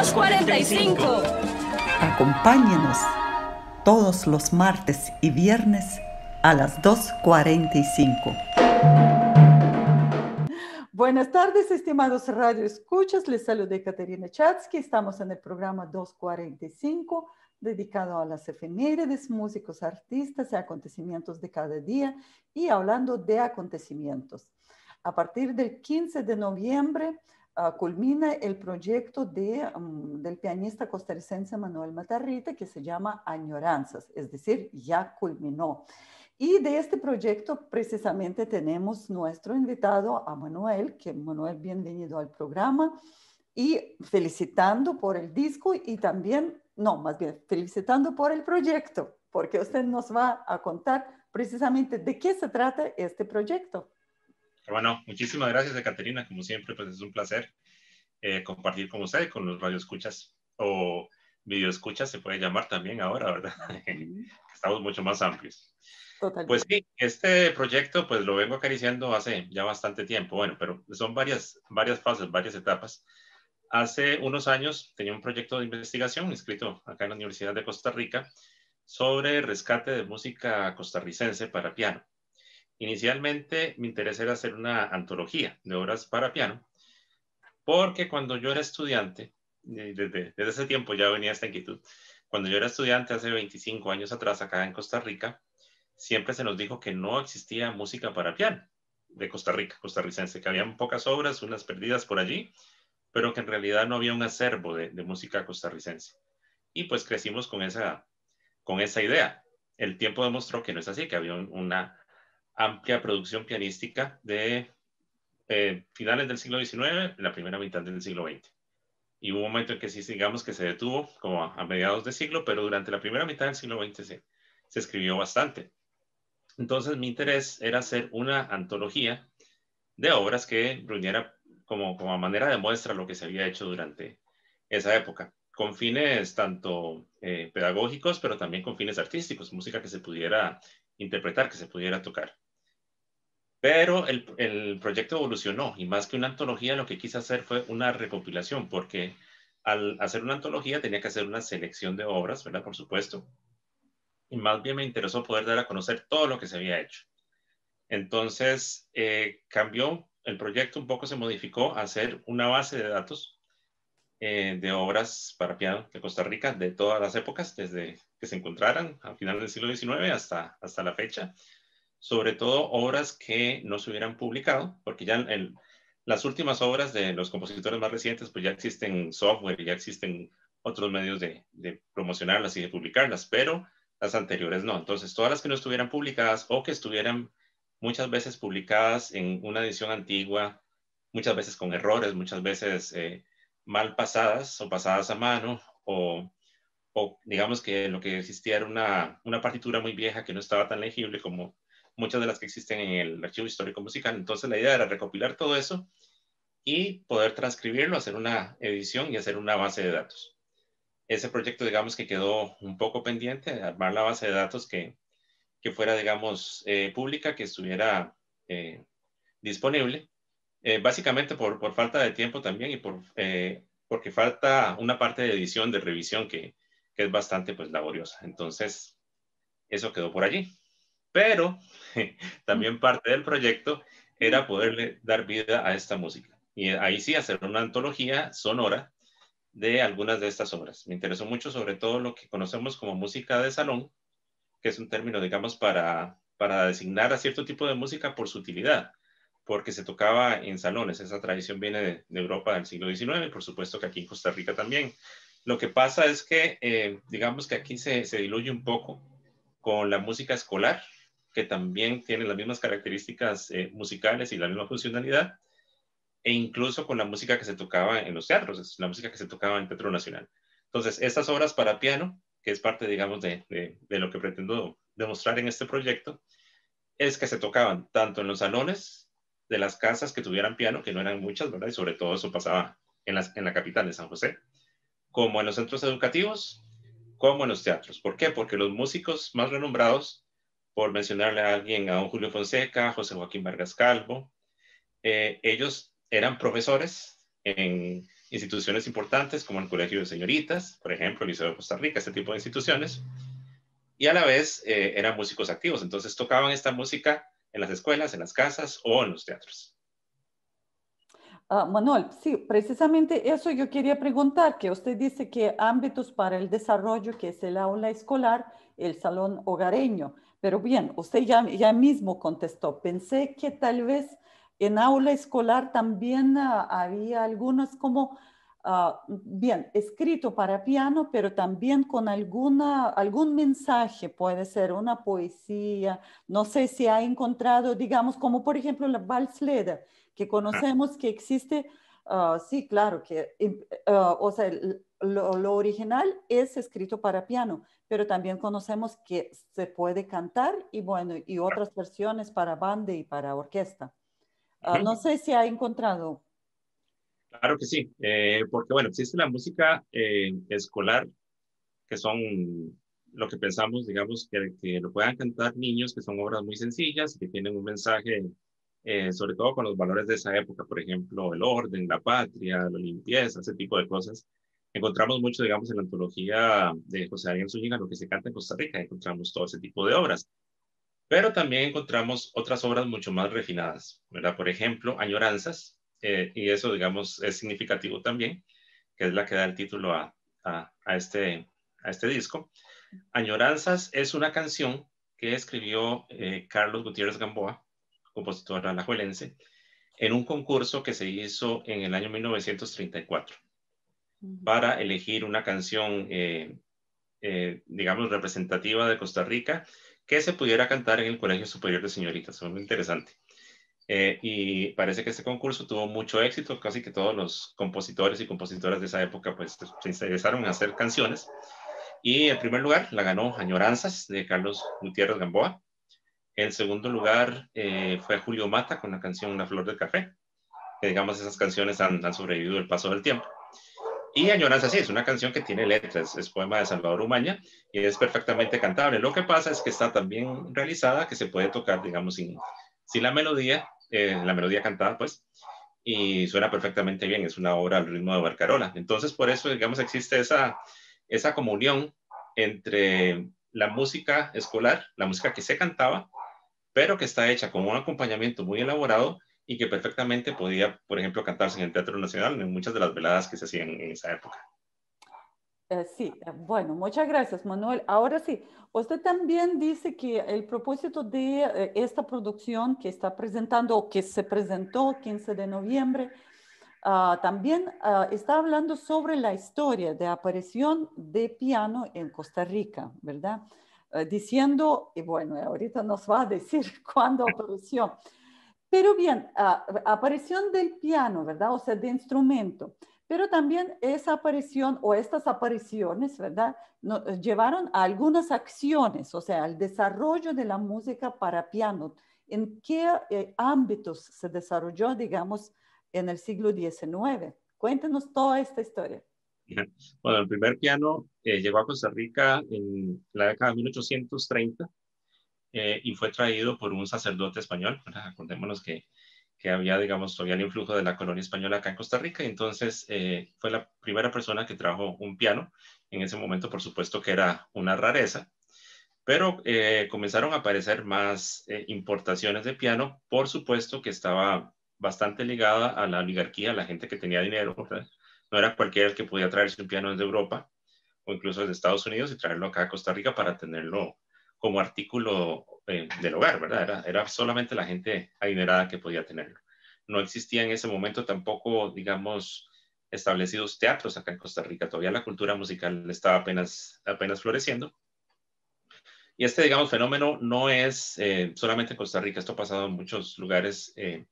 245. Acompáñenos todos los martes y viernes a las 2.45. Buenas tardes, estimados Radio Escuchas. Les saluda Caterina Chatsky. Estamos en el programa 245 dedicado a las efemérides, músicos, artistas y acontecimientos de cada día y hablando de acontecimientos. A partir del 15 de noviembre Ah, culmina el proyecto mm, del pianista costarricense Manuel Matarrita que se llama Añoranzas, es decir, ya culminó. Y de este proyecto precisamente tenemos nuestro invitado a Manuel, que Manuel, bienvenido al programa y felicitando por el disco y también, no, más bien felicitando por el proyecto, porque usted nos va a contar precisamente de qué se trata este proyecto bueno, muchísimas gracias a Caterina, como siempre, pues es un placer eh, compartir con usted, con los radioescuchas o videoescuchas se puede llamar también ahora, ¿verdad? Estamos mucho más amplios. Pues sí, este proyecto pues lo vengo acariciando hace ya bastante tiempo, bueno, pero son varias, varias fases, varias etapas. Hace unos años tenía un proyecto de investigación inscrito acá en la Universidad de Costa Rica sobre rescate de música costarricense para piano. Inicialmente mi interés era hacer una antología de obras para piano, porque cuando yo era estudiante, eh, desde, ese tiempo ya venía esta inquietud, cuando yo era estudiante hace 25 años atrás acá en Costa Rica, siempre se nos dijo que no existía música para piano de Costa Rica, costarricense, que habían pocas obras, unas perdidas por allí, pero que en realidad no había un acervo de, de, música costarricense. Y pues crecimos con esa, con esa idea. El tiempo demostró que no es así, que había una amplia producción pianística de eh, finales del siglo XIX, la primera mitad del siglo XX. Y hubo un momento en que sí, digamos que se detuvo como a, mediados de siglo, pero durante la primera mitad del siglo XX se, escribió bastante. Entonces mi interés era hacer una antología de obras que reuniera como, como manera de muestra lo que se había hecho durante esa época, con fines tanto eh, pedagógicos, pero también con fines artísticos, música que se pudiera interpretar, que se pudiera tocar. Pero el, proyecto evolucionó y más que una antología, lo que quise hacer fue una recopilación, porque al hacer una antología tenía que hacer una selección de obras, ¿verdad? Por supuesto. Y más bien me interesó poder dar a conocer todo lo que se había hecho. Entonces, eh, cambió el proyecto, un poco se modificó a hacer una base de datos eh, de obras para piano de Costa Rica de todas las épocas, desde que se encontraran al final del siglo XIX hasta la fecha sobre todo obras que no se hubieran publicado, porque ya en las últimas obras de los compositores más recientes, pues ya existen software ya existen otros medios de, promocionarlas y de publicarlas, pero las anteriores no. Entonces, todas las que no estuvieran publicadas o que estuvieran muchas veces publicadas en una edición antigua, muchas veces con errores, muchas veces eh, mal pasadas o pasadas a mano, o, digamos que lo que existía era una, una partitura muy vieja que no estaba tan legible como muchas de las que existen en el archivo histórico musical. Entonces la idea era recopilar todo eso y poder transcribirlo, hacer una edición y hacer una base de datos. Ese proyecto, digamos que quedó un poco pendiente, armar la base de datos que, fuera, digamos, eh, pública, que estuviera eh, disponible. Eh, básicamente por, falta de tiempo también y por, porque falta una parte de edición, de revisión que, que es bastante pues, laboriosa. Entonces, eso quedó por allí. Pero mm. también parte del proyecto era poderle dar vida a esta música. Y ahí sí hacer una antología sonora de algunas de estas obras. Me interesó mucho sobre todo lo que conocemos como música de salón, que es un término, digamos, para, para designar a cierto tipo de música por su utilidad, porque se tocaba en salones. Esa tradición viene de, Europa del siglo XIX, y por supuesto que aquí en Costa Rica también. Lo que pasa es que, eh, digamos que aquí se, se diluye un poco con la música escolar, que también tienen las mismas características eh, musicales y la misma funcionalidad, e incluso con la música que se tocaba en los teatros, es la música que se tocaba en Teatro Nacional. Entonces, estas obras para piano, que es parte, digamos, de, lo que pretendo demostrar en este proyecto, es que se tocaban tanto en los salones de las casas que tuvieran piano, que no eran muchas, ¿verdad? Y sobre todo eso pasaba en, las, en la capital de San José, como en los centros educativos, como en los teatros. ¿Por qué? Porque los músicos más renombrados por mencionarle a alguien, a un Julio Fonseca, José Joaquín Vargas Calvo. Eh, ellos eran profesores en instituciones importantes como el Colegio de Señoritas, por ejemplo, el Liceo de Costa Rica, este tipo de instituciones, y a la vez eh, eran músicos activos, entonces tocaban esta música en las escuelas, en las casas o en los teatros. Ah, Manuel, sí, precisamente eso yo quería preguntar, que usted dice que ámbitos para el desarrollo, que es el aula escolar, el salón hogareño. Pero bien, usted ya, ya mismo contestó. Pensé que tal vez en aula escolar también ah, había algunos como, ah, bien, escrito para piano, pero también con alguna, algún mensaje, puede ser una poesía. No sé si ha encontrado, digamos, como por ejemplo la valsleda, que ah. conocemos que existe. sí, claro, que, eh, eh, o sea, lo, original es escrito para piano, pero también conocemos que se puede cantar y bueno, y otras versiones para banda y para orquesta. Ah, no sé si ha encontrado. Claro que sí, eh, porque bueno, existe la música eh, escolar, que son lo que pensamos, digamos, que, lo puedan cantar niños, que son obras muy sencillas, que tienen un mensaje, eh, sobre todo con los valores de esa época, por ejemplo, el orden, la patria, la limpieza, ese tipo de cosas encontramos mucho, digamos, en la antología de José Arián Zúñiga, lo que se canta en Costa Rica, encontramos todo ese tipo de obras. Pero también encontramos otras obras mucho más refinadas, ¿verdad? Por ejemplo, Añoranzas, eh, y eso, digamos, es significativo también, que es la que da el título a, a, este, a este disco. Añoranzas es una canción que escribió eh, Carlos Gutiérrez Gamboa, compositor alajuelense, en un concurso que se hizo en el año 1934 para elegir una canción, eh, eh, digamos, representativa de Costa Rica que se pudiera cantar en el Colegio Superior de Señoritas. fue muy interesante. Eh, y parece que este concurso tuvo mucho éxito, casi que todos los compositores y compositoras de esa época pues, se interesaron en hacer canciones. Y en primer lugar la ganó Añoranzas de Carlos Gutiérrez Gamboa. En segundo lugar fue Julio Mata con la canción Una Flor del Café, digamos esas canciones han sobrevivido el paso del tiempo. Y Añoranza sí, es una canción que tiene letras, es poema de Salvador Umaña y es perfectamente cantable. Lo que pasa es que está tan bien realizada que se puede tocar, digamos, sin, la melodía, eh, la melodía cantada, pues, y suena perfectamente bien, es una obra al ritmo de Barcarola. Entonces, por eso, digamos, existe esa, esa comunión entre la música escolar, la música que se cantaba, pero que está hecha con un acompañamiento muy elaborado y que perfectamente podía, por ejemplo, cantarse en el Teatro Nacional en muchas de las veladas que se hacían en esa época. Eh, sí, eh, bueno, muchas gracias, Manuel. Ahora sí, usted también dice que el propósito de eh, esta producción que está presentando o que se presentó 15 de noviembre, ah, también ah, está hablando sobre la historia de aparición de piano en Costa Rica, ¿verdad? diciendo, y bueno, ahorita nos va a decir cuándo apareció. Pero bien, ah, aparición del piano, ¿verdad? O sea, de instrumento. Pero también esa aparición o estas apariciones, ¿verdad? No, eh, llevaron a algunas acciones, o sea, al desarrollo de la música para piano. ¿En qué eh, ámbitos se desarrolló, digamos, en el siglo XIX? Cuéntenos toda esta historia. Bueno, el primer piano eh, llegó a Costa Rica en la década de 1830 eh, y fue traído por un sacerdote español. Acordémonos que, que, había, digamos, todavía el influjo de la colonia española acá en Costa Rica, entonces eh, fue la primera persona que trajo un piano. En ese momento, por supuesto, que era una rareza, pero eh, comenzaron a aparecer más importaciones de piano, por supuesto que estaba bastante ligada a la oligarquía, a la gente que tenía dinero, No era cualquiera el que podía traerse un piano desde Europa o incluso desde Estados Unidos y traerlo acá a Costa Rica para tenerlo como artículo eh, del hogar, ¿verdad? Era, solamente la gente adinerada que podía tenerlo. No existía en ese momento tampoco, digamos, establecidos teatros acá en Costa Rica. Todavía la cultura musical estaba apenas, apenas floreciendo. Y este, digamos, fenómeno no es eh, solamente en Costa Rica, esto ha pasado en muchos lugares eh,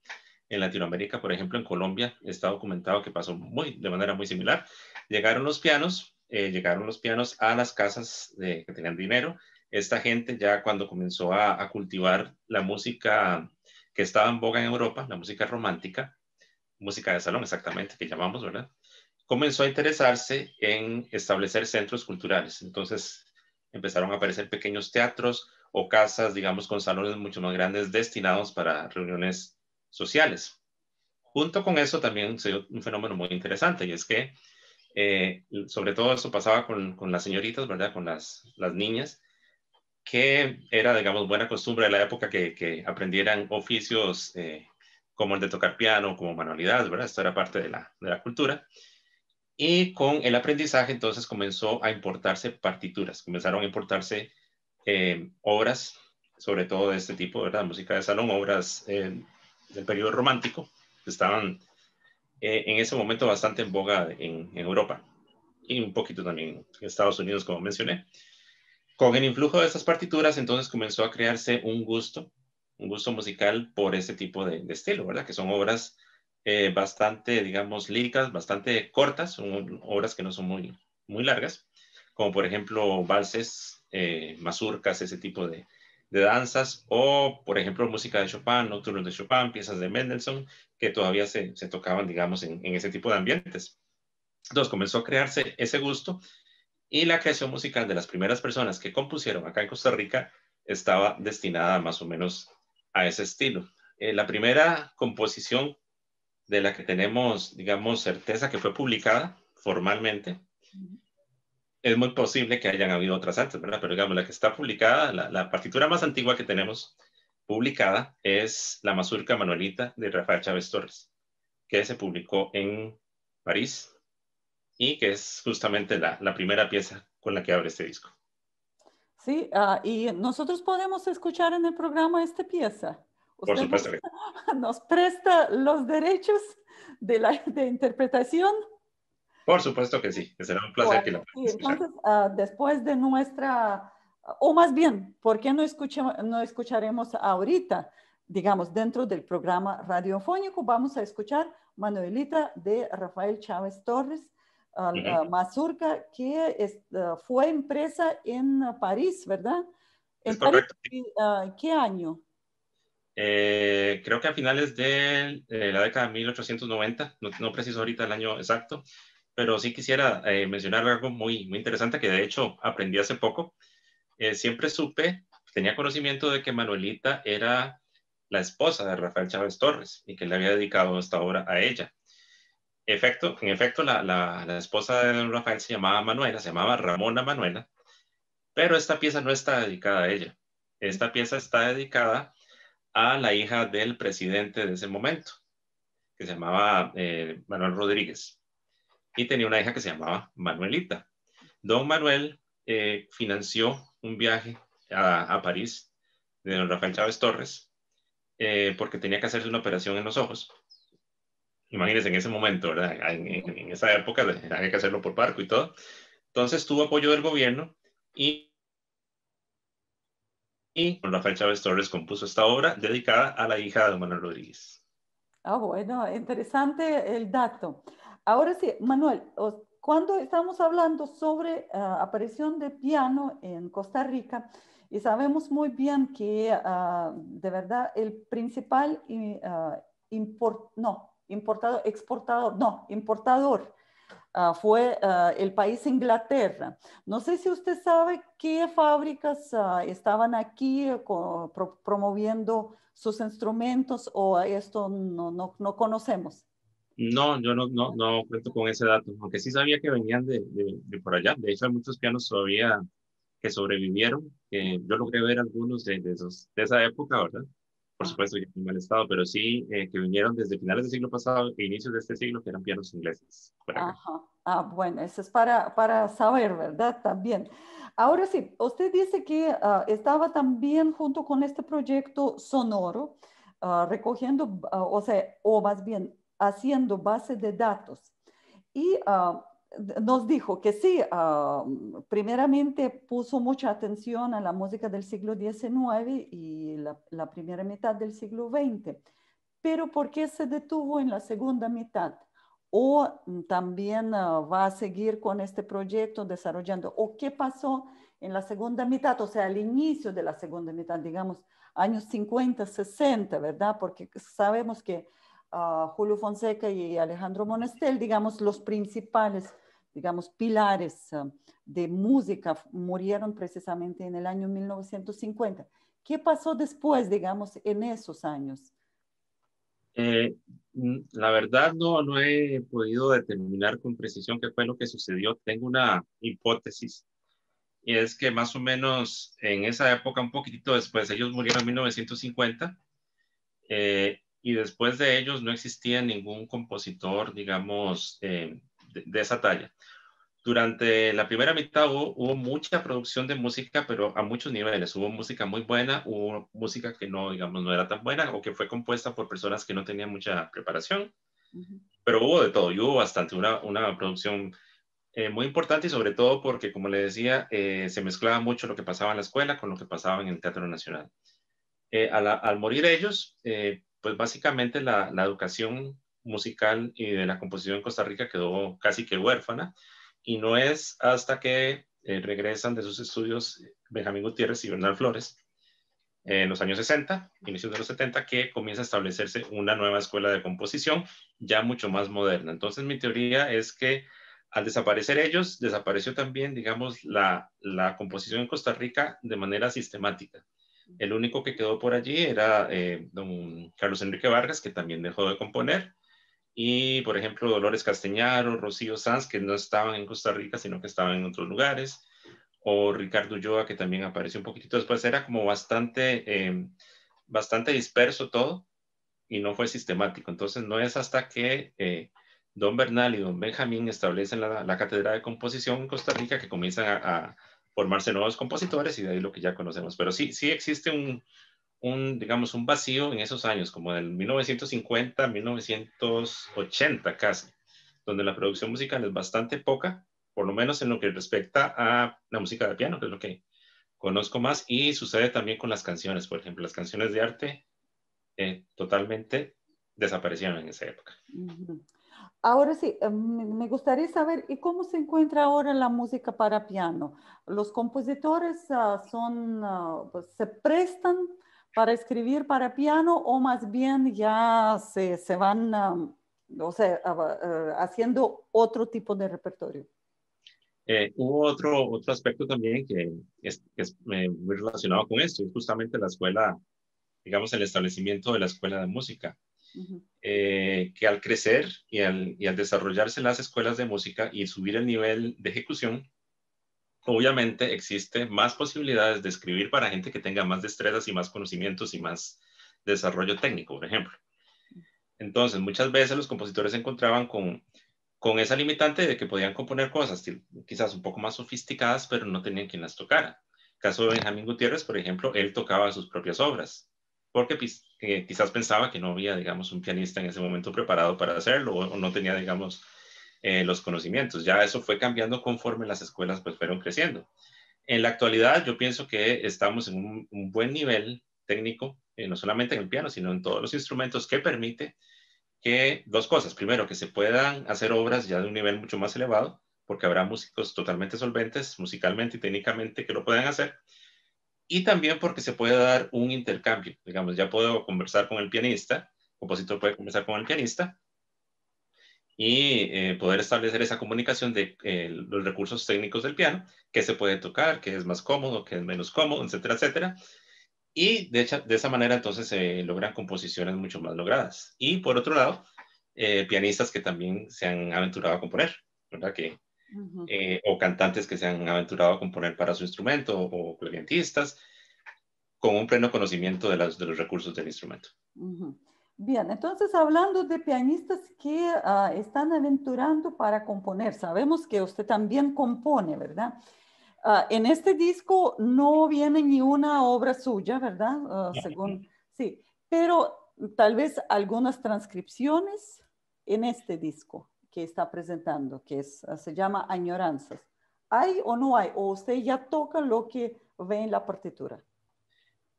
en Latinoamérica, por ejemplo, en Colombia está documentado que pasó muy, de manera muy similar. Llegaron los pianos, llegaron los pianos a las casas de, que tenían dinero esta gente ya cuando comenzó a, cultivar la música que estaba en boga en Europa, la música romántica, música de salón exactamente, que llamamos, ¿verdad? Comenzó a interesarse en establecer centros culturales. Entonces empezaron a aparecer pequeños teatros o casas, digamos, con salones mucho más grandes destinados para reuniones sociales. Junto con eso también se dio un fenómeno muy interesante y es que eh, sobre todo eso pasaba con, las señoritas, ¿verdad? Con las niñas, que era, digamos, buena costumbre de la época que, aprendieran oficios eh, como el de tocar piano, como manualidades, ¿verdad? Esto era parte de la, de la cultura. Y con el aprendizaje entonces comenzó a importarse partituras, comenzaron a importarse eh, obras, sobre todo de este tipo, ¿verdad? Música de salón, obras eh, del periodo romántico, que estaban en ese momento bastante en boga en, Europa y un poquito también en Estados Unidos, como mencioné. Con el influjo de estas partituras, entonces comenzó a crearse un gusto, un gusto musical por ese tipo de, estilo, ¿verdad? Que son obras eh, bastante, digamos, líricas, bastante cortas, son obras que no son muy, muy largas, como por ejemplo valses, eh, mazurcas, ese tipo de, danzas, o por ejemplo música de Chopin, nocturnos de Chopin, piezas de Mendelssohn, que todavía se, tocaban, digamos, en, en, ese tipo de ambientes. Entonces comenzó a crearse ese gusto y la creación musical de las primeras personas que compusieron acá en Costa Rica estaba destinada más o menos a ese estilo. Eh, la primera composición de la que tenemos, digamos, certeza que fue publicada formalmente, es muy posible que hayan habido otras antes, ¿verdad? Pero digamos, la que está publicada, la, la partitura más antigua que tenemos publicada es La Mazurca Manuelita de Rafael Chávez Torres, que se publicó en París y que es justamente la, la primera pieza con la que abre este disco. Sí, ah, y nosotros podemos escuchar en el programa esta pieza. Por supuesto. Nos, nos, presta los derechos de, la, de interpretación? Por supuesto que sí, será un placer que la sí, Entonces, ah, después de nuestra, o más bien, ¿por qué no, no escucharemos ahorita? Digamos, dentro del programa radiofónico, vamos a escuchar Manuelita de Rafael Chávez Torres que eh, fue empresa en eh, París, ¿verdad? Ah, en ¿Qué año? Eh, creo que a finales de la década de 1890, no, preciso ahorita el año exacto, pero sí quisiera mencionar algo muy, muy interesante que de hecho aprendí hace poco. siempre supe, tenía conocimiento de que Manuelita era la esposa de Rafael Chávez Torres y que le había dedicado esta obra a ella en efecto, la, esposa de Don Rafael se llamaba Manuela, se llamaba Ramona Manuela, pero esta pieza no está dedicada a ella. Esta pieza está dedicada a la hija del presidente de ese momento, que se llamaba eh, Manuel Rodríguez, y tenía una hija que se llamaba Manuelita. Don Manuel eh, financió un viaje a, París de don Rafael Chávez Torres, eh, porque tenía que hacerse una operación en los ojos imagínense en ese momento, ¿verdad? En, esa época había que hacerlo por barco y todo. Entonces tuvo apoyo del gobierno y, y Rafael Chávez Torres compuso esta obra dedicada a la hija de Manuel Rodríguez. Ah, bueno, interesante el dato. Ahora sí, Manuel, cuando estamos hablando sobre ah, aparición de piano en Costa Rica, y sabemos muy bien que ah, de verdad el principal y eh, ah, import, no, importador, exportador, no, importador. Ah, fue ah, el país Inglaterra. No sé si usted sabe qué fábricas ah, estaban aquí eh, promoviendo sus instrumentos o esto no, no, no conocemos. No, yo no, no, no, cuento con ese dato, aunque sí sabía que venían de, de, por allá. De hecho, hay muchos pianos todavía que sobrevivieron. que yo logré ver algunos de, esos, de esa época, ¿verdad? por supuesto que en mal estado, pero sí eh, que vinieron desde finales del siglo pasado e inicios de este siglo, que eran pianos ingleses. Ajá. Ah, bueno, eso es para, para saber, ¿verdad? También. Ahora sí, usted dice que ah, estaba también junto con este proyecto sonoro, ah, recogiendo, ah, o sea, o más bien haciendo base de datos. Y nos dijo que sí, ah, primeramente puso mucha atención a la música del siglo XIX y la, primera mitad del siglo XX, pero ¿por qué se detuvo en la segunda mitad? ¿O también ah, va a seguir con este proyecto desarrollando? ¿O qué pasó en la segunda mitad, o sea, al inicio de la segunda mitad, digamos, años 50, 60, ¿verdad? Porque sabemos que Julio Fonseca y Alejandro Monestel, digamos, los principales, digamos, pilares eh, de música murieron precisamente en el año 1950. ¿Qué pasó después, digamos, en esos años? Eh, mm, la verdad no, no he podido determinar con precisión qué fue lo que sucedió. Tengo una hipótesis y es que más o menos en esa época, un poquito después, ellos murieron en 1950, y después de ellos no existía ningún compositor, digamos, eh, de, esa talla. Durante la primera mitad hubo, mucha producción de música, pero a muchos niveles. Hubo música muy buena, hubo música que no, digamos, no era tan buena o que fue compuesta por personas que no tenían mucha preparación. Pero hubo de todo y hubo bastante, una, una producción eh, muy importante y sobre todo porque, como le decía, eh, se mezclaba mucho lo que pasaba en la escuela con lo que pasaba en el Teatro Nacional. al, morir ellos, pues básicamente la, educación musical y de la composición en Costa Rica quedó casi que huérfana y no es hasta que eh, regresan de sus estudios eh, Benjamín Gutiérrez y Bernal Flores eh, en los años 60, inicios de los 70, que comienza a establecerse una nueva escuela de composición ya mucho más moderna. Entonces mi teoría es que al desaparecer ellos, desapareció también, digamos, la, la composición en Costa Rica de manera sistemática. El único que quedó por allí era eh, don Carlos Enrique Vargas, que también dejó de componer. Y, por ejemplo, Dolores o Rocío Sanz, que no estaban en Costa Rica, sino que estaban en otros lugares. O Ricardo Ulloa, que también apareció un poquitito después. Era como bastante, eh, bastante disperso todo y no fue sistemático. Entonces, no es hasta que eh, don Bernal y don Benjamín establecen la, la, cátedra de composición en Costa Rica que comienzan a formarse nuevos compositores y de ahí lo que ya conocemos. Pero sí, sí existe un, digamos, un vacío en esos años, como del 1950, 1980 casi, donde la producción musical es bastante poca, por lo menos en lo que respecta a la música de piano, que es lo que conozco más, y sucede también con las canciones, por ejemplo, las canciones de arte eh, totalmente desaparecieron en esa época. Ahora sí, eh, me gustaría saber, ¿y cómo se encuentra ahora la música para piano? ¿Los compositores ah, son, ah, pues, se prestan para escribir para piano o más bien ya se, se van o eh, haciendo otro tipo de repertorio? Eh, hubo otro, otro aspecto también que es, muy relacionado con esto, es justamente la escuela, digamos, el establecimiento de la escuela de música eh, que al crecer y al, y al desarrollarse las escuelas de música y subir el nivel de ejecución, obviamente existe más posibilidades de escribir para gente que tenga más destrezas y más conocimientos y más desarrollo técnico, por ejemplo. Entonces, muchas veces los compositores se encontraban con, con esa limitante de que podían componer cosas quizás un poco más sofisticadas, pero no tenían quien las tocara. caso de Benjamín Gutiérrez, por ejemplo, él tocaba sus propias obras porque quizás pensaba que no había, digamos, un pianista en ese momento preparado para hacerlo o, no tenía, digamos, eh, los conocimientos. Ya eso fue cambiando conforme las escuelas pues fueron creciendo. En la actualidad yo pienso que estamos en un, buen nivel técnico, eh, no solamente en el piano, sino en todos los instrumentos que permite que dos cosas. Primero, que se puedan hacer obras ya de un nivel mucho más elevado, porque habrá músicos totalmente solventes musicalmente y técnicamente que lo puedan hacer y también porque se puede dar un intercambio. Digamos, ya puedo conversar con el pianista, el compositor puede conversar con el pianista y eh, poder establecer esa comunicación de eh, los recursos técnicos del piano, qué se puede tocar, qué es más cómodo, qué es menos cómodo, etcétera, etcétera. Y de, hecho, de esa manera entonces se logran composiciones mucho más logradas. Y por otro lado, eh, pianistas que también se han aventurado a componer, ¿verdad? Eh, o cantantes que se han aventurado a componer para su instrumento o, con un pleno conocimiento de, los recursos del instrumento. Bien, entonces hablando de pianistas que ah, están aventurando para componer, sabemos que usted también compone, ¿verdad? Ah, en este disco no viene ni una obra suya, ¿verdad? Ah, sí, pero tal vez algunas transcripciones en este disco que está presentando, que es, se llama añoranzas. ¿Hay o no hay? ¿O usted ya toca lo que ve en la partitura?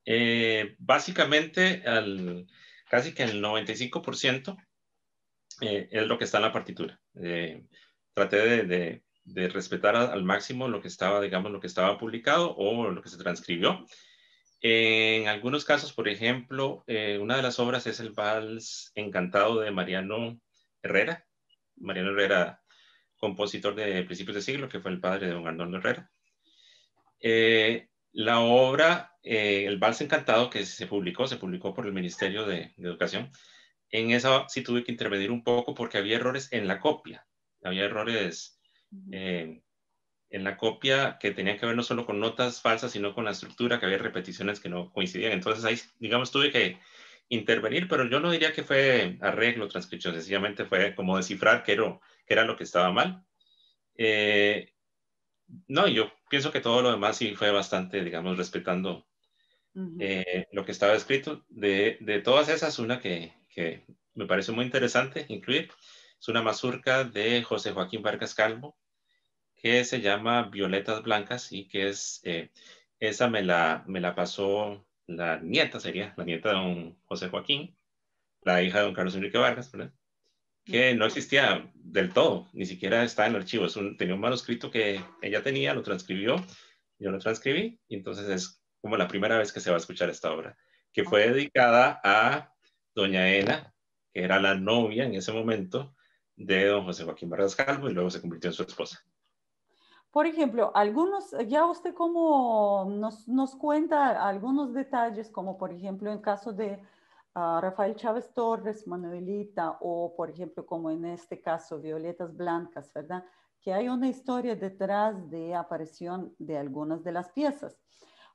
Eh, básicamente, al, casi que el 95% eh, es lo que está en la partitura. Eh, traté de, de, respetar al máximo lo que estaba, digamos, lo que estaba publicado o lo que se transcribió. En algunos casos, por ejemplo, una de las obras es el Vals Encantado de Mariano Herrera, Mariano Herrera, compositor de principios de siglo, que fue el padre de don Arnoldo Herrera. Eh, la obra, eh, El Vals Encantado, que se publicó, se publicó por el Ministerio de, Educación, en esa sí tuve que intervenir un poco porque había errores en la copia. Había errores eh, en la copia que tenían que ver no solo con notas falsas, sino con la estructura, que había repeticiones que no coincidían. Entonces ahí, digamos, tuve que intervenir, pero yo no diría que fue arreglo, transcripción, sencillamente fue como descifrar qué era, qué era lo que estaba mal. Eh, no, yo pienso que todo lo demás sí fue bastante, digamos, respetando eh, lo que estaba escrito. De, de todas esas, una que, que, me parece muy interesante incluir es una mazurca de José Joaquín Vargas Calvo que se llama Violetas Blancas y que es, eh, esa me la, me la pasó la nieta sería, la nieta de don José Joaquín, la hija de don Carlos Enrique Vargas, que no existía del todo, ni siquiera está en el archivo, tenía un manuscrito que ella tenía, lo transcribió, yo lo transcribí, y entonces es como la primera vez que se va a escuchar esta obra, que fue dedicada a doña Ena, que era la novia en ese momento de don José Joaquín Vargas Calvo, y luego se convirtió en su esposa. Por ejemplo, algunos, ya usted como nos, nos cuenta algunos detalles, como por ejemplo en caso de ah, Rafael Chávez Torres, Manuelita, o por ejemplo como en este caso Violetas Blancas, ¿verdad? Que hay una historia detrás de aparición de algunas de las piezas.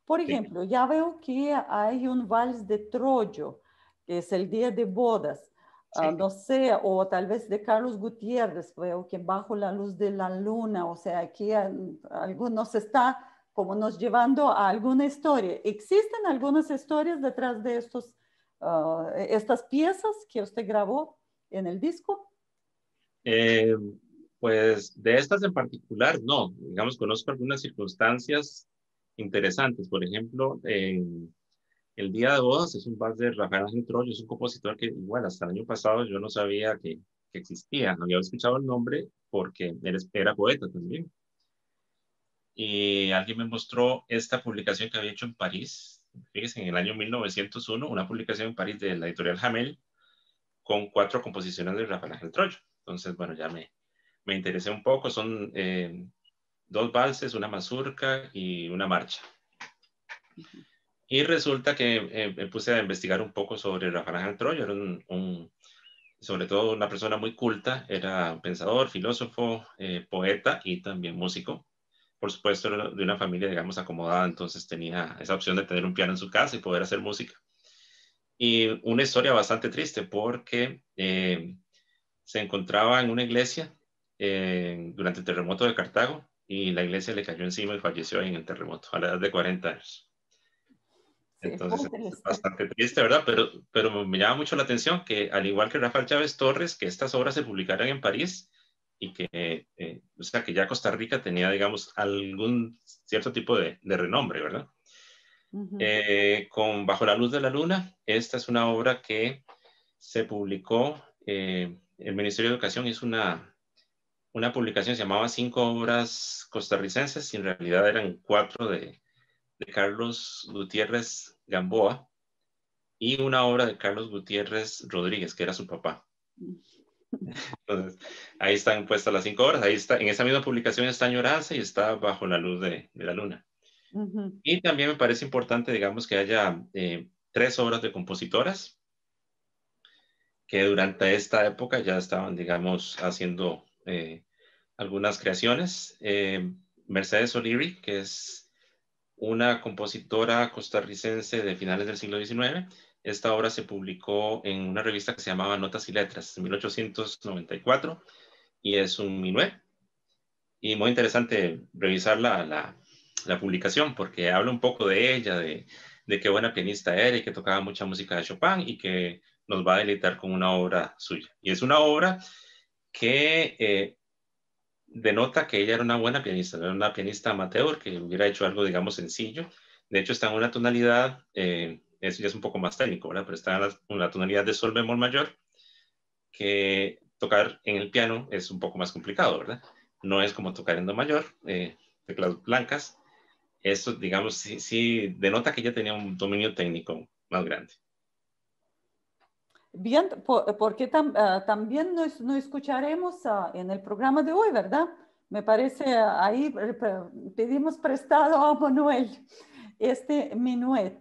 Por ejemplo, ya veo que hay un vals de Troyo, que es el día de bodas. Ah, no sé, o tal vez de Carlos Gutiérrez, veo que bajo la luz de la luna, o sea, aquí algunos está como nos llevando a alguna historia. ¿Existen algunas historias detrás de estos, ah, estas piezas que usted grabó en el disco? Eh, pues de estas en particular, no. Digamos, conozco algunas circunstancias interesantes. Por ejemplo, en el Día de Bodas es un vals de Rafael Ángel Troyo, es un compositor que igual hasta el año pasado yo no sabía que, existía, no había escuchado el nombre porque era, era poeta también. Y alguien me mostró esta publicación que había hecho en París, fíjense, en el año 1901, una publicación en París de la editorial Jamel con cuatro composiciones de Rafael Ángel Troyo. Entonces, bueno, ya me, me interesé un poco, son eh, dos valses, una mazurca y una marcha. Y resulta que eh, me puse a investigar un poco sobre Rafael Franja Era sobre todo una persona muy culta, era pensador, filósofo, eh, poeta y también músico. Por supuesto, de una familia, digamos, acomodada, entonces tenía esa opción de tener un piano en su casa y poder hacer música. Y una historia bastante triste porque eh, se encontraba en una iglesia durante el terremoto de Cartago y la iglesia le cayó encima y falleció en el terremoto a la edad de 40 años. Entonces es bastante triste, ¿verdad? Pero, pero me llama mucho la atención que, al igual que Rafael Chávez Torres, que estas obras se publicaran en París y que, eh, o sea, que ya Costa Rica tenía, digamos, algún cierto tipo de, renombre, ¿verdad? Eh, con Bajo la Luz de la Luna, esta es una obra que se publicó, eh, el Ministerio de Educación hizo una, una publicación, se llamaba Cinco Obras Costarricenses, y en realidad eran cuatro de, Carlos Gutiérrez Gamboa y una obra de Carlos Gutiérrez Rodríguez, que era su papá. ahí están puestas las cinco obras, Ahí está, en esa misma publicación está Añoranza y está Bajo la Luz de, la Luna. Y también me parece importante, digamos, que haya eh, tres obras de compositoras que durante esta época ya estaban, digamos, haciendo eh, algunas creaciones. Eh, Mercedes O'Leary, que es una compositora costarricense de finales del siglo XIX. Esta obra se publicó en una revista que se llamaba Notas y Letras, en 1894, y es un minué. Y muy interesante revisar la, publicación, porque habla un poco de ella, de, de qué buena pianista era y que tocaba mucha música de Chopin y que nos va a deleitar con una obra suya. Y es una obra que eh, denota que ella era una buena pianista, era una pianista amateur que hubiera hecho algo, digamos, sencillo. De hecho, está en una tonalidad, eh, eso ya es un poco más técnico, ¿verdad? Pero está en una tonalidad de sol bemol mayor, que tocar en el piano es un poco más complicado, ¿verdad? No es como tocar en do mayor, eh, teclas blancas. Eso, digamos, sí, sí denota que ella tenía un dominio técnico más grande. Bien, porque ah, también nos, escucharemos ah, en el programa de hoy, ¿verdad? Me parece ah, ahí eh, pedimos prestado a Manuel este minuet.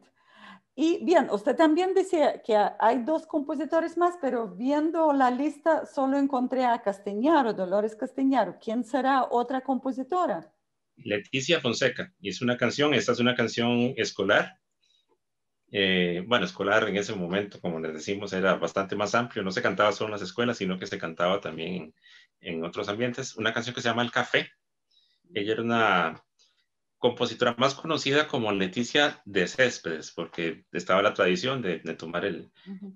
Y bien, usted también decía que hay dos compositores más, pero viendo la lista solo encontré a Castañaro, Dolores Castañaro. ¿Quién será otra compositora? Leticia Fonseca. Y es una canción, esta es una canción escolar eh, bueno, escolar en ese momento, como les decimos, era bastante más amplio. No se cantaba solo en las escuelas, sino que se cantaba también en, otros ambientes. Una canción que se llama El Café. Ella era una compositora más conocida como Leticia de Céspedes, porque estaba la tradición de, tomar el,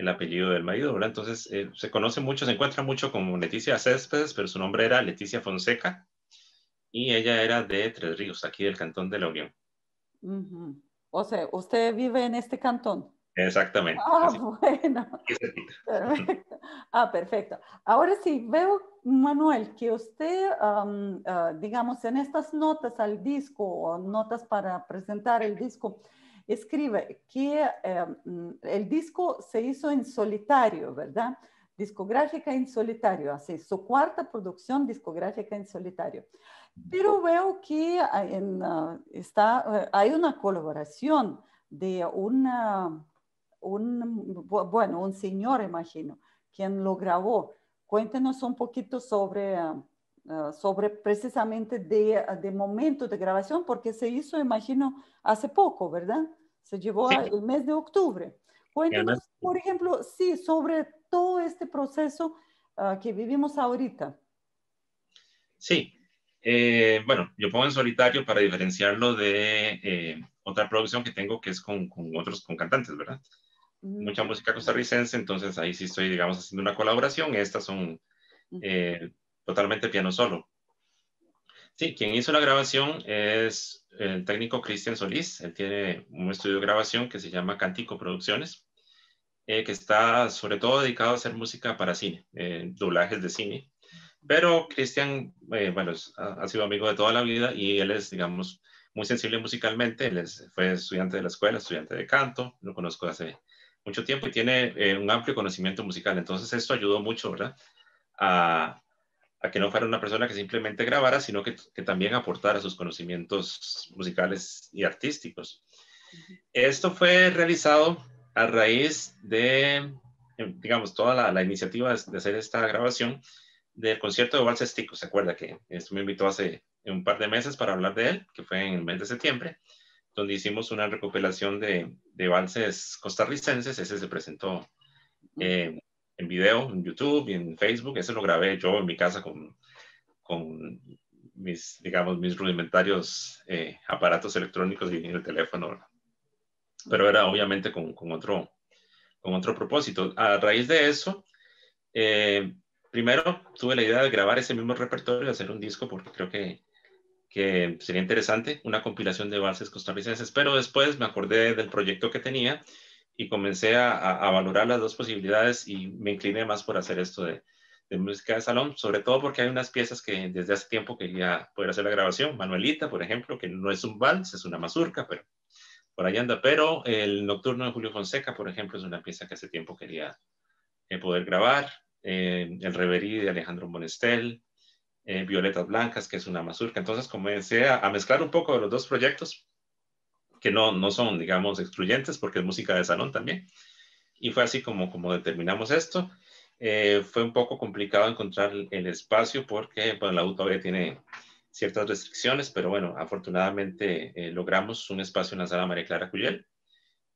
apellido del marido, Entonces eh, se conoce mucho, se encuentra mucho como Leticia Céspedes, pero su nombre era Leticia Fonseca y ella era de Tres Ríos, aquí del Cantón de la Unión. O sea, usted vive en este cantón. Exactamente. Ah, bueno. Perfecto. Ah, perfecto. Ahora sí, veo, Manuel, que usted, ah, digamos, en estas notas al disco o notas para presentar el disco, escribe que em, el disco se hizo en solitario, ¿verdad? Discográfica en solitario, así, su cuarta producción discográfica en solitario. Pero veo que ah, ah, está, eh, hay una colaboración de una, un, bueno, un señor, imagino, quien lo grabó. Cuéntenos un poquito sobre, ah, sobre precisamente de, de, momento de grabación, porque se hizo, imagino, hace poco, ¿verdad? Se llevó al el mes de octubre. Cuéntenos, por ejemplo, sí, sobre todo este proceso que vivimos ahorita. Sí, eh, bueno, yo pongo en solitario para diferenciarlo de eh, otra producción que tengo que es con, otros, con cantantes, ¿verdad? Mm. Mucha música costarricense, entonces ahí sí estoy, digamos, haciendo una colaboración. Estas son eh, totalmente piano solo. Sí, quien hizo la grabación es el técnico Cristian Solís. Él tiene un estudio de grabación que se llama Cántico Producciones, que está sobre todo dedicado a hacer música para cine, doblajes de cine pero Cristian, eh, bueno, ha, sido amigo de toda la vida y él es, digamos, muy sensible musicalmente. Él fue estudiante de la escuela, estudiante de canto, lo conozco hace mucho tiempo y tiene eh, un amplio conocimiento musical. Entonces esto ayudó mucho, ¿verdad? A, que no fuera una persona que simplemente grabara, sino que, también aportara sus conocimientos musicales y artísticos. Esto fue realizado a raíz de, em, digamos, toda la iniciativa de hacer esta grabación del concierto de Valses ticos, ¿se acuerda que esto me invitó hace un par de meses para hablar de él, que fue en el mes de septiembre, donde hicimos una recopilación de, de valses costarricenses, ese se presentó eh, en video, en YouTube y en Facebook, ese lo grabé yo en mi casa con, con mis, digamos, mis rudimentarios eh, aparatos electrónicos y el teléfono, pero era obviamente con, otro, con otro propósito. A raíz de eso, eh, primero tuve la idea de grabar ese mismo repertorio, y hacer un disco, porque creo que, sería interesante, una compilación de valses costarricenses, pero después me acordé del proyecto que tenía y comencé a, valorar las dos posibilidades y me incliné más por hacer esto de, de, música de salón, sobre todo porque hay unas piezas que desde hace tiempo quería poder hacer la grabación, Manuelita, por ejemplo, que no es un vals, es una mazurca, pero por ahí anda, pero el Nocturno de Julio Fonseca, por ejemplo, es una pieza que hace tiempo quería eh, poder grabar, eh, el Reverí de Alejandro Monestel, eh, Violetas Blancas, que es una mazurca. Entonces comencé a, mezclar un poco de los dos proyectos, que no, no son, digamos, excluyentes, porque es música de salón también. Y fue así como, como determinamos esto. Eh, fue un poco complicado encontrar el espacio porque bueno, la U tiene ciertas restricciones, pero bueno, afortunadamente logramos un espacio en la sala María Clara Cuyel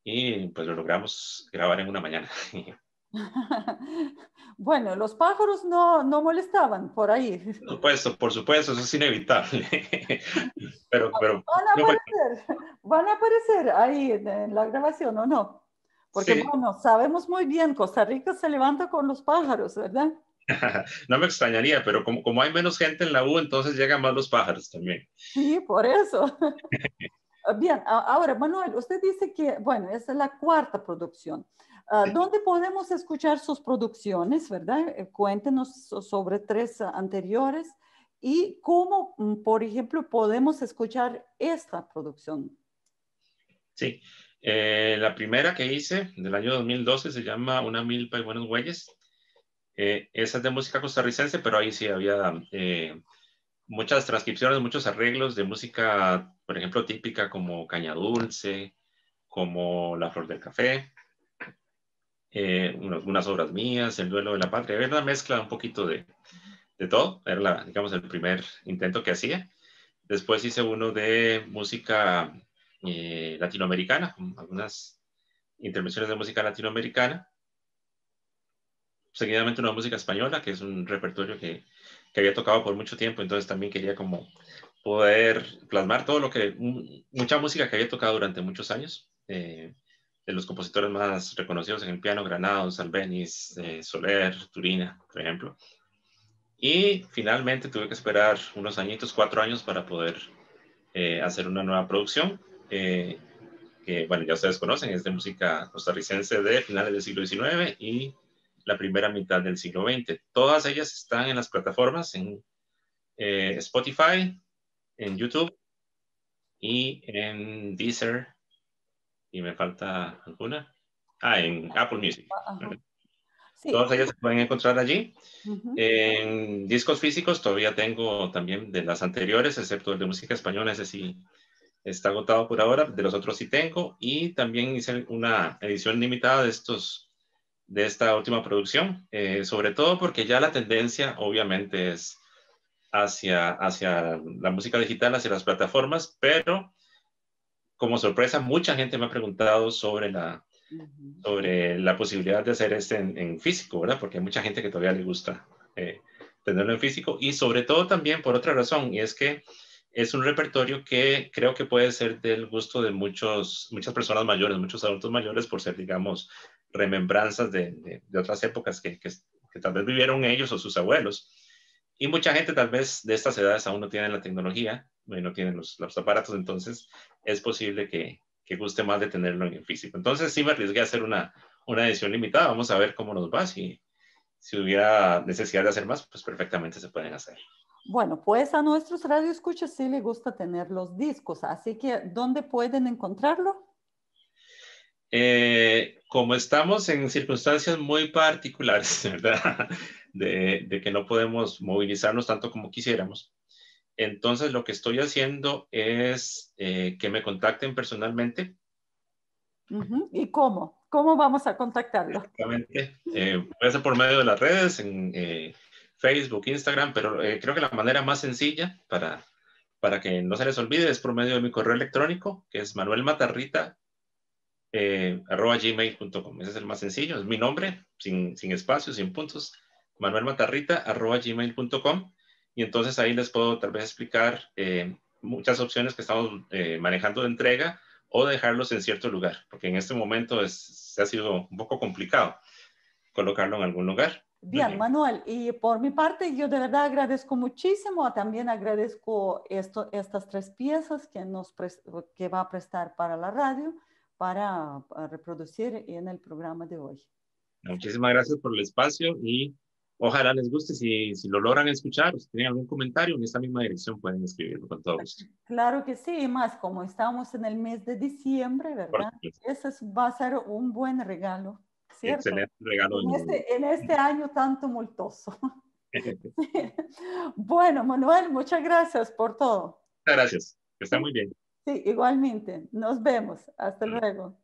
y pues lo logramos grabar en una mañana. Bueno, los pájaros no, no molestaban por ahí. Por supuesto, por supuesto, eso es inevitable. pero, ah, van, a aparecer, ahí en, la grabación o no. Porque sabemos muy bien, Costa Rica se levanta con los pájaros, ¿verdad? no me extrañaría, pero como, hay menos gente en la U, entonces llegan más los pájaros también. Sí, por eso. bien, ahora Manuel, usted dice que, bueno, esa es la cuarta producción. Ah, ¿Dónde podemos escuchar sus producciones, verdad? Eh, cuéntenos sobre tres anteriores y cómo, mm, por ejemplo, podemos escuchar esta producción. Sí, eh, la primera que hice del año 2012 se llama Una milpa y buenos güeyes. Eh, esa es de música costarricense, pero ahí sí había muchas transcripciones, muchos arreglos de música, por ejemplo, típica como caña dulce, como la flor del café, eh, unas obras mías, El duelo de la patria, era una mezcla un poquito de, de todo, era digamos el primer intento que hacía. Después hice uno de música eh, latinoamericana, algunas intervenciones de música latinoamericana. Seguidamente una música española, que es un repertorio que, que había tocado por mucho tiempo, entonces también quería como poder plasmar todo lo que, mucha música que había tocado durante muchos años. Eh, de los compositores más reconocidos en el piano, Granados, Albeniz, eh, Soler, Turina, por ejemplo. Y finalmente tuve que esperar unos añitos, cuatro años, para poder eh, hacer una nueva producción, eh, que bueno, ya ustedes conocen, es de música costarricense de finales del siglo XIX y la primera mitad del siglo XX. Todas ellas están en las plataformas, en Spotify, en YouTube y en Deezer ¿Y me falta alguna? Ah, en Apple Music. Ah, sí. Todos ellos se pueden encontrar allí. En discos físicos todavía tengo también de las anteriores, excepto el de música española, ese sí está agotado por ahora, de los otros sí tengo. Y también hice una edición limitada de, estos, de esta última producción, eh, sobre todo porque ya la tendencia obviamente es hacia, hacia la música digital, hacia las plataformas, pero como sorpresa, mucha gente me ha preguntado sobre la, sobre la posibilidad de hacer este en, físico, ¿verdad? Porque hay mucha gente que todavía le gusta eh, tenerlo en físico y sobre todo también por otra razón, y es que es un repertorio que creo que puede ser del gusto de muchos, muchas personas mayores, muchos adultos mayores, por ser, digamos, remembranzas de, otras épocas que, tal vez vivieron ellos o sus abuelos. Y mucha gente tal vez de estas edades aún no tiene la tecnología no tienen los, aparatos, entonces es posible que, que, guste más de tenerlo en físico. Entonces sí me arriesgué a hacer una, edición limitada, vamos a ver cómo nos va, si, si hubiera necesidad de hacer más, pues perfectamente se pueden hacer. Bueno, pues a nuestros radioescuchas sí les gusta tener los discos, así que ¿dónde pueden encontrarlo? Eh, como estamos en circunstancias muy particulares, ¿verdad? de, que no podemos movilizarnos tanto como quisiéramos, entonces, lo que estoy haciendo es eh, que me contacten personalmente. ¿Y cómo? ¿Cómo vamos a contactarlo? Exactamente. Eh, puede ser por medio de las redes, en eh, Facebook, Instagram, pero creo que la manera más sencilla para, para que no se les olvide es por medio de mi correo electrónico, que es manuelmatarrita@gmail.com. Ese es el más sencillo, es mi nombre, sin, sin espacios, sin puntos, manuelmatarrita y entonces ahí les puedo tal vez explicar eh, muchas opciones que estamos eh, manejando de entrega o dejarlos en cierto lugar, porque en este momento se ha sido un poco complicado colocarlo en algún lugar. Bien, Manuel, y por mi parte yo de verdad agradezco muchísimo, también agradezco esto, estas tres piezas que, nos que va a prestar para la radio para reproducir en el programa de hoy. Muchísimas gracias por el espacio y Ojalá les guste, si, lo logran escuchar, si tienen algún comentario en esta misma dirección, pueden escribirlo con todo gusto. Claro que sí, más como estamos en el mes de diciembre, ¿verdad? Eso va a ser un buen regalo, ¿cierto? Excelente regalo. En este, este, año tan tumultuoso. bueno, Manuel, muchas gracias por todo. Muchas gracias, está muy bien. Sí, igualmente. Nos vemos. Hasta luego.